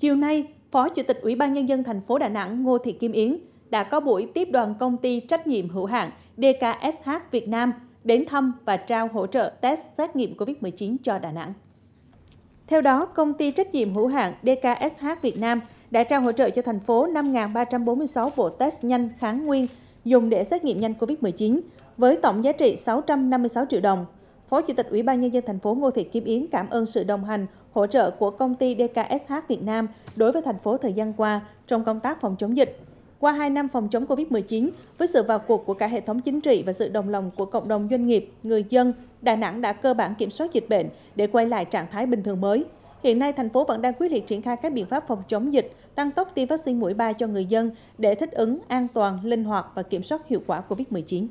Chiều nay, Phó Chủ tịch Ủy ban Nhân dân thành phố Đà Nẵng Ngô Thị Kim Yến đã có buổi tiếp đoàn công ty trách nhiệm hữu hạn DKSH Việt Nam đến thăm và trao hỗ trợ test xét nghiệm COVID-19 cho Đà Nẵng. Theo đó, công ty trách nhiệm hữu hạn DKSH Việt Nam đã trao hỗ trợ cho thành phố 5.346 bộ test nhanh kháng nguyên dùng để xét nghiệm nhanh COVID-19 với tổng giá trị 656 triệu đồng Phó Chủ tịch Ủy ban Nhân dân thành phố Ngô Thị Kim Yến cảm ơn sự đồng hành, hỗ trợ của công ty DKSH Việt Nam đối với thành phố thời gian qua trong công tác phòng chống dịch. Qua 2 năm phòng chống COVID-19, với sự vào cuộc của cả hệ thống chính trị và sự đồng lòng của cộng đồng doanh nghiệp, người dân, Đà Nẵng đã cơ bản kiểm soát dịch bệnh để quay lại trạng thái bình thường mới. Hiện nay, thành phố vẫn đang quyết liệt triển khai các biện pháp phòng chống dịch, tăng tốc tiêm vaccine mũi 3 cho người dân để thích ứng an toàn, linh hoạt và kiểm soát hiệu quả COVID-19.